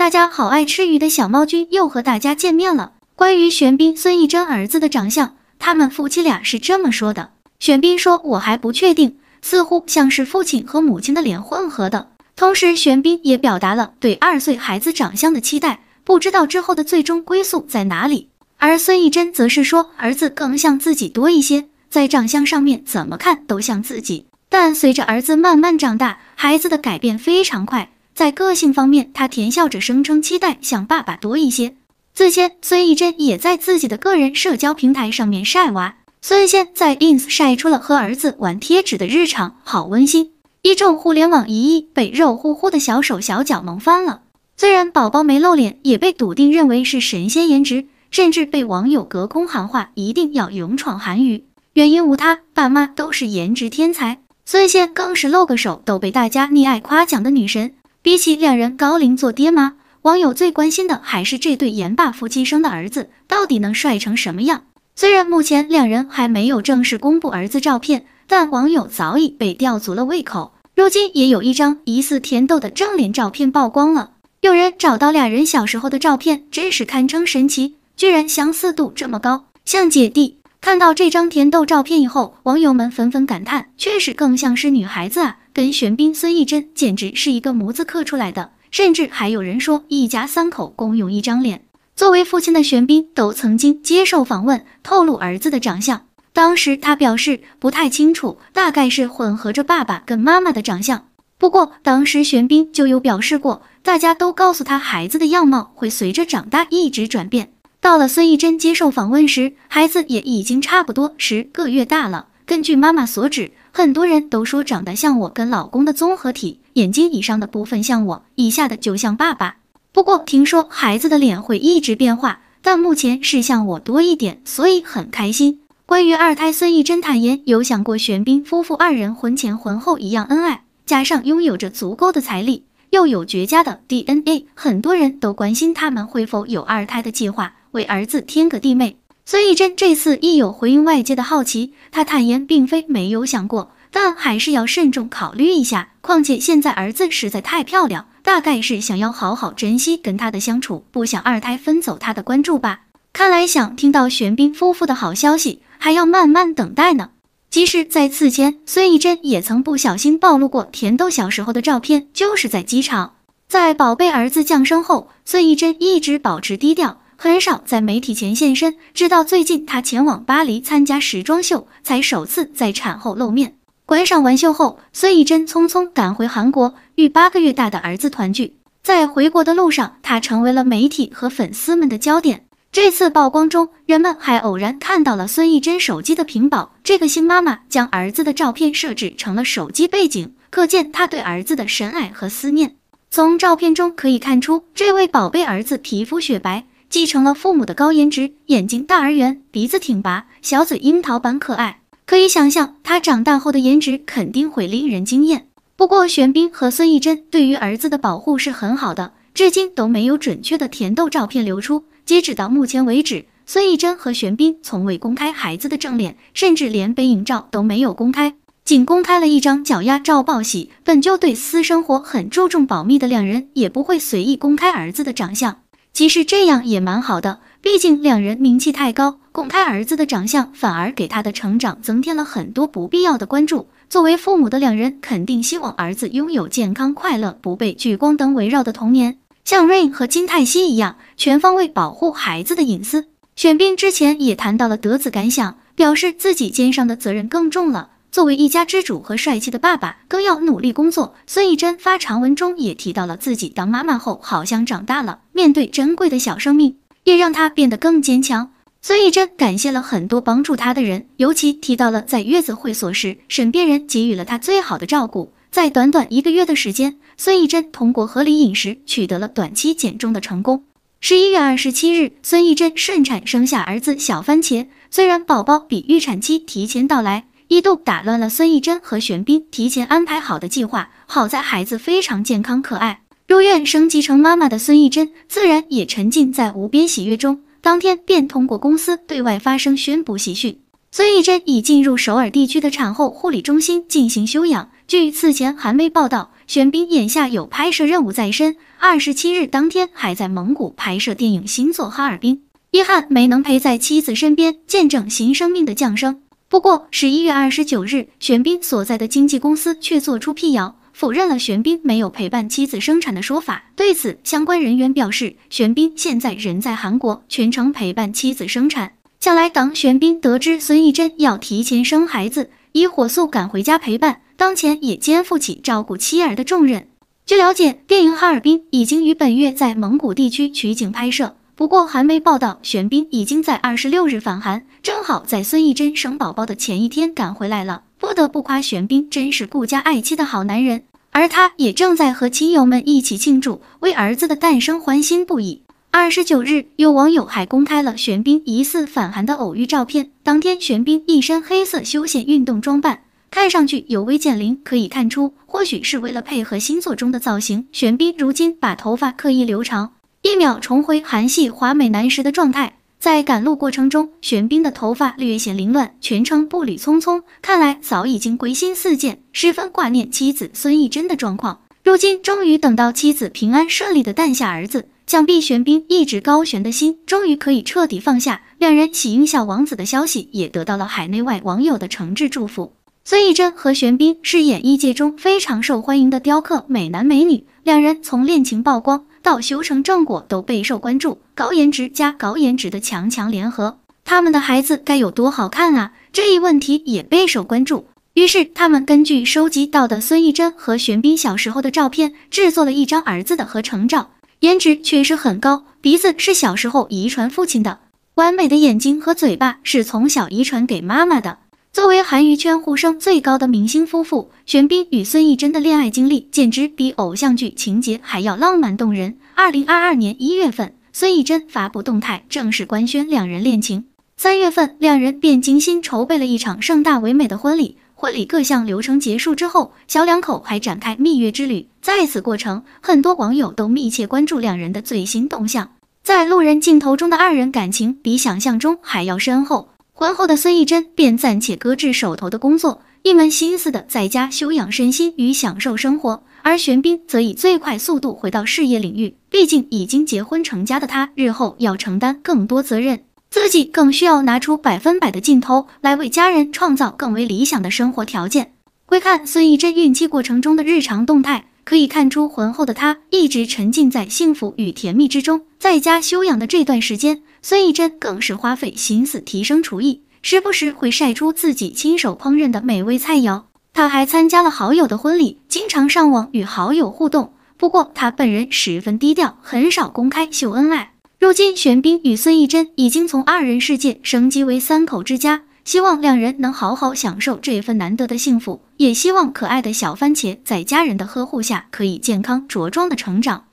大家好，爱吃鱼的小猫君又和大家见面了。关于玄彬孙艺珍儿子的长相，他们夫妻俩是这么说的：玄彬说：“我还不确定，似乎像是父亲和母亲的脸混合的。”同时，玄彬也表达了对二岁孩子长相的期待，不知道之后的最终归宿在哪里。而孙艺珍则是说：“儿子更像自己多一些，在长相上面怎么看都像自己。”但随着儿子慢慢长大，孩子的改变非常快。在个性方面，他甜笑着声称期待像爸爸多一些。此前，孙艺珍也在自己的个人社交平台上面晒娃。孙艺珍在 ins 晒出了和儿子玩贴纸的日常，好温馨。一众互联网姨姨被肉乎乎的小手小脚萌翻了。虽然宝宝没露脸，也被笃定认为是神仙颜值，甚至被网友隔空喊话一定要勇闯韩娱。原因无他，爸妈都是颜值天才。孙珍更是露个手都被大家溺爱夸奖的女神。比起两人高龄做爹妈，网友最关心的还是这对严爸夫妻生的儿子到底能帅成什么样。虽然目前两人还没有正式公布儿子照片，但网友早已被吊足了胃口。如今也有一张疑似甜豆的正脸照片曝光了，有人找到俩人小时候的照片，真是堪称神奇，居然相似度这么高，像姐弟。看到这张甜豆照片以后，网友们纷纷感叹，确实更像是女孩子啊。跟玄彬、孙艺珍简直是一个模子刻出来的，甚至还有人说一家三口共用一张脸。作为父亲的玄彬都曾经接受访问，透露儿子的长相。当时他表示不太清楚，大概是混合着爸爸跟妈妈的长相。不过当时玄彬就有表示过，大家都告诉他孩子的样貌会随着长大一直转变。到了孙艺珍接受访问时，孩子也已经差不多十个月大了。根据妈妈所指。很多人都说长得像我跟老公的综合体，眼睛以上的部分像我，以下的就像爸爸。不过听说孩子的脸会一直变化，但目前是像我多一点，所以很开心。关于二胎，孙艺珍坦言有想过玄彬夫妇二人婚前婚后一样恩爱，加上拥有着足够的财力，又有绝佳的 DNA，很多人都关心他们会否有二胎的计划，为儿子添个弟妹。孙艺珍这次一有回应外界的好奇，她坦言并非没有想过，但还是要慎重考虑一下。况且现在儿子实在太漂亮，大概是想要好好珍惜跟他的相处，不想二胎分走他的关注吧。看来想听到玄彬夫妇的好消息，还要慢慢等待呢。即使在此前，孙艺珍也曾不小心暴露过甜豆小时候的照片，就是在机场。在宝贝儿子降生后，孙艺珍一直保持低调。很少在媒体前现身，直到最近，她前往巴黎参加时装秀，才首次在产后露面。观赏完秀后，孙艺珍匆匆赶回韩国，与八个月大的儿子团聚。在回国的路上，她成为了媒体和粉丝们的焦点。这次曝光中，人们还偶然看到了孙艺珍手机的屏保，这个新妈妈将儿子的照片设置成了手机背景，可见她对儿子的深爱和思念。从照片中可以看出，这位宝贝儿子皮肤雪白。继承了父母的高颜值，眼睛大而圆，鼻子挺拔，小嘴樱桃般可爱。可以想象，他长大后的颜值肯定会令人惊艳。不过，玄彬和孙艺珍对于儿子的保护是很好的，至今都没有准确的甜豆照片流出。截止到目前为止，孙艺珍和玄彬从未公开孩子的正脸，甚至连背影照都没有公开，仅公开了一张脚丫照报喜。本就对私生活很注重保密的两人，也不会随意公开儿子的长相。其实这样也蛮好的，毕竟两人名气太高，公开儿子的长相反而给他的成长增添了很多不必要的关注。作为父母的两人，肯定希望儿子拥有健康、快乐、不被聚光灯围绕的童年。像 Rain 和金泰熙一样，全方位保护孩子的隐私。选兵之前也谈到了德子感想，表示自己肩上的责任更重了。作为一家之主和帅气的爸爸，更要努力工作。孙艺珍发长文中也提到了自己当妈妈后好像长大了，面对珍贵的小生命，也让她变得更坚强。孙艺珍感谢了很多帮助她的人，尤其提到了在月子会所时，身边人给予了她最好的照顾。在短短一个月的时间，孙艺珍通过合理饮食取得了短期减重的成功。十一月二十七日，孙艺珍顺产生下儿子小番茄，虽然宝宝比预产期提前到来。一度打乱了孙艺珍和玄彬提前安排好的计划。好在孩子非常健康可爱，入院升级成妈妈的孙艺珍自然也沉浸在无边喜悦中。当天便通过公司对外发声宣布喜讯：孙艺珍已进入首尔地区的产后护理中心进行休养。据此前韩媒报道，玄彬眼下有拍摄任务在身，二十七日当天还在蒙古拍摄电影新作《哈尔滨》，遗憾没能陪在妻子身边见证新生命的降生。不过，十一月二十九日，玄彬所在的经纪公司却做出辟谣，否认了玄彬没有陪伴妻子生产的说法。对此，相关人员表示，玄彬现在人在韩国，全程陪伴妻子生产。向来等玄彬得知孙艺珍要提前生孩子，已火速赶回家陪伴，当前也肩负起照顾妻儿的重任。据了解，电影《哈尔滨》已经于本月在蒙古地区取景拍摄。不过，韩媒报道，玄彬已经在二十六日返韩，正好在孙艺珍生宝宝的前一天赶回来了。不得不夸玄彬真是顾家爱妻的好男人，而他也正在和亲友们一起庆祝，为儿子的诞生欢欣不已。二十九日，有网友还公开了玄彬疑似返韩的偶遇照片。当天，玄彬一身黑色休闲运动装扮，看上去有微剑龄，可以看出，或许是为了配合新作中的造型，玄彬如今把头发刻意留长。一秒重回韩系华美男时的状态。在赶路过程中，玄彬的头发略显凌乱，全程步履匆匆，看来早已经归心似箭，十分挂念妻子孙艺珍的状况。如今终于等到妻子平安顺利的诞下儿子，想必玄彬一直高悬的心终于可以彻底放下。两人喜迎小王子的消息也得到了海内外网友的诚挚祝福。孙艺珍和玄彬是演艺界中非常受欢迎的雕刻美男美女，两人从恋情曝光。到修成正果都备受关注，高颜值加高颜值的强强联合，他们的孩子该有多好看啊！这一问题也备受关注。于是他们根据收集到的孙艺珍和玄彬小时候的照片，制作了一张儿子的合成照，颜值确实很高，鼻子是小时候遗传父亲的，完美的眼睛和嘴巴是从小遗传给妈妈的。作为韩娱圈呼声最高的明星夫妇，玄彬与孙艺珍的恋爱经历简直比偶像剧情节还要浪漫动人。二零二二年一月份，孙艺珍发布动态，正式官宣两人恋情。三月份，两人便精心筹备了一场盛大唯美的婚礼。婚礼各项流程结束之后，小两口还展开蜜月之旅。在此过程，很多网友都密切关注两人的最新动向。在路人镜头中的二人感情，比想象中还要深厚。婚后的孙艺珍便暂且搁置手头的工作，一门心思的在家休养身心与享受生活，而玄彬则以最快速度回到事业领域。毕竟已经结婚成家的他，日后要承担更多责任，自己更需要拿出百分百的劲头来为家人创造更为理想的生活条件。回看孙艺珍孕期过程中的日常动态。可以看出，婚后的她一直沉浸在幸福与甜蜜之中。在家休养的这段时间，孙艺珍更是花费心思提升厨艺，时不时会晒出自己亲手烹饪的美味菜肴。她还参加了好友的婚礼，经常上网与好友互动。不过，她本人十分低调，很少公开秀恩爱。如今，玄彬与孙艺珍已经从二人世界升级为三口之家，希望两人能好好享受这份难得的幸福。也希望可爱的小番茄在家人的呵护下，可以健康茁壮的成长。